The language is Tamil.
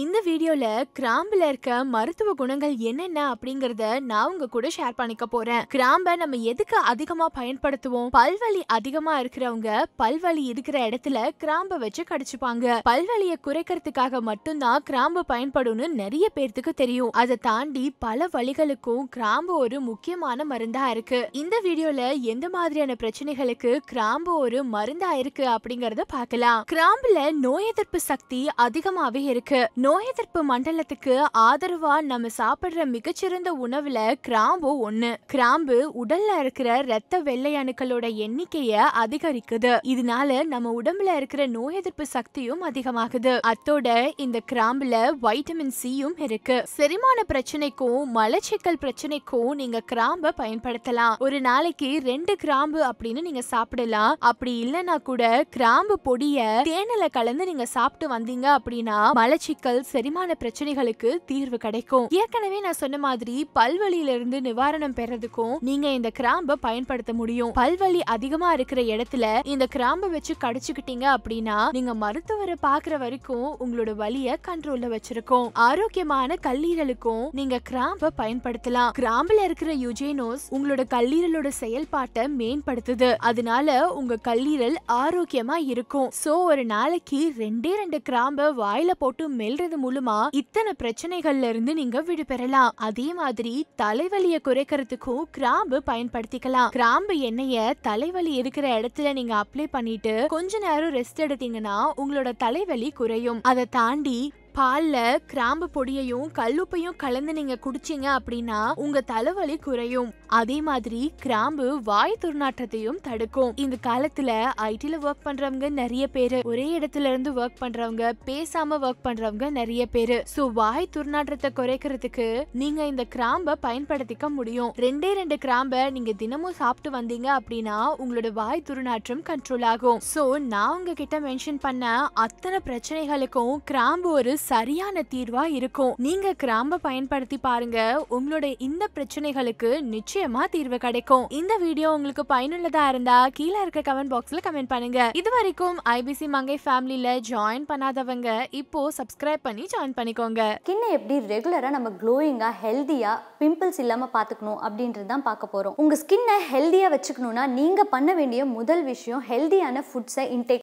இந்த வீடியோல கிராம்புல இருக்க மருத்துவ குணங்கள் என்னென்ன அப்படிங்கறத நான் உங்க கூட ஷேர் பண்ணிக்க போறேன் கிராம்ப நம்ம எதுக்கு அதிகமா பயன்படுத்துவோம் பல்வலி அதிகமா இருக்கிறவங்க பல்வலி இருக்கிற இடத்துல கிராம்ப வச்சு கடிச்சுப்பாங்க பல்வலிய குறைக்கிறதுக்காக மட்டும்தான் கிராம்பு பயன்படும்னு நிறைய பேர்த்துக்கு தெரியும் அதை தாண்டி பல வழிகளுக்கும் கிராம்பு ஒரு முக்கியமான மருந்தா இருக்கு இந்த வீடியோல எந்த மாதிரியான பிரச்சனைகளுக்கு கிராம்பு ஒரு மருந்தா இருக்கு அப்படிங்கறத பாக்கலாம் கிராம்புல நோய் எதிர்ப்பு சக்தி அதிகமாவே இருக்கு நோய் எதிர்ப்பு மண்டலத்துக்கு ஆதரவா நம்ம சாப்பிடுற மிகச்சிறந்த உணவுல கிராம்பு ஒண்ணு கிராம்பு உடல்ல இருக்கிற ரத்த வெள்ளை அணுக்களோட எண்ணிக்கைய அதிகரிக்குது இதனால நம்ம உடம்புல இருக்கிற நோய் எதிர்ப்பு சக்தியும் அதிகமாகுது அத்தோட இந்த கிராம்புல வைட்டமின் சியும் இருக்கு செரிமான பிரச்சனைக்கும் மலச்சிக்கல் பிரச்சனைக்கும் நீங்க கிராம்ப பயன்படுத்தலாம் ஒரு நாளைக்கு ரெண்டு கிராம்பு அப்படின்னு நீங்க சாப்பிடலாம் அப்படி இல்லைன்னா கூட கிராம்பு பொடிய தேனில கலந்து நீங்க சாப்பிட்டு வந்தீங்க அப்படின்னா மலச்சிக்கல் எடுத்தால் செரிமான பிரச்சனைகளுக்கு தீர்வு கிடைக்கும் ஏற்கனவே நான் சொன்ன மாதிரி பல்வழியிலிருந்து இருந்து நிவாரணம் பெறதுக்கும் நீங்க இந்த கிராம்ப பயன்படுத்த முடியும் பல்வழி அதிகமா இருக்கிற இடத்துல இந்த கிராம்ப வச்சு கடிச்சுக்கிட்டீங்க அப்படின்னா நீங்க மருத்துவரை பாக்குற வரைக்கும் உங்களோட வலிய கண்ட்ரோல்ல வச்சிருக்கும் ஆரோக்கியமான கல்லீரலுக்கும் நீங்க கிராம்ப பயன்படுத்தலாம் கிராம்புல இருக்கிற யுஜேனோஸ் உங்களோட கல்லீரலோட செயல்பாட்டை மேம்படுத்துது அதனால உங்க கல்லீரல் ஆரோக்கியமா இருக்கும் சோ ஒரு நாளைக்கு ரெண்டே ரெண்டு கிராம்ப வாயில போட்டு மெல் செல்றது மூலமா இத்தனை பிரச்சனைகள்ல இருந்து நீங்க விடுபெறலாம் அதே மாதிரி தலைவலியை குறைக்கிறதுக்கும் கிராம்பு பயன்படுத்திக்கலாம் கிராம்பு எண்ணெய தலைவலி இருக்கிற இடத்துல நீங்க அப்ளை பண்ணிட்டு கொஞ்ச நேரம் ரெஸ்ட் எடுத்தீங்கன்னா உங்களோட தலைவலி குறையும் அதை தாண்டி பால்ல கிராம்பு பொடியையும் கல்லுப்பையும் கலந்து நீங்க குடிச்சீங்க அப்படின்னா உங்க தலைவலி குறையும் அதே மாதிரி கிராம்பு வாய் துர்நாற்றத்தையும் தடுக்கும் இந்த காலத்துல ஐடில ஒர்க் பண்றவங்க நிறைய பேரு ஒரே இடத்துல இருந்து ஒர்க் பண்றவங்க பேசாம ஒர்க் பண்றவங்க நிறைய பேரு சோ வாய் துர்நாற்றத்தை குறைக்கிறதுக்கு நீங்க இந்த கிராம்ப பயன்படுத்திக்க முடியும் ரெண்டே ரெண்டு கிராம்ப நீங்க தினமும் சாப்பிட்டு வந்தீங்க அப்படின்னா உங்களோட வாய் துர்நாற்றம் கண்ட்ரோல் ஆகும் சோ நான் உங்ககிட்ட மென்ஷன் பண்ண அத்தனை பிரச்சனைகளுக்கும் கிராம்பு ஒரு சரியான தீர்வா இருக்கும் நீங்க கிராம்ப பயன்படுத்தி பாருங்க உங்களுடைய இந்த பிரச்சனைகளுக்கு நிச்சயமா தீர்வு கிடைக்கும் இந்த வீடியோ உங்களுக்கு பயனுள்ளதா இருந்தா கீழே இருக்க கமெண்ட் பாக்ஸ்ல கமெண்ட் பண்ணுங்க இது வரைக்கும் ஐபிசி மங்கை ஃபேமிலியில ஜாயின் பண்ணாதவங்க இப்போ சப்ஸ்கிரைப் பண்ணி ஜாயின் பண்ணிக்கோங்க கிண்ண எப்படி ரெகுலரா நம்ம க்ளோயிங்கா ஹெல்தியா பிம்பிள்ஸ் இல்லாம பாத்துக்கணும் அப்படின்றது தான் பார்க்க போறோம் உங்க ஸ்கின்னை ஹெல்தியா வச்சுக்கணும்னா நீங்க பண்ண வேண்டிய முதல் விஷயம் ஹெல்தியான ஃபுட்ஸை இன்டேக்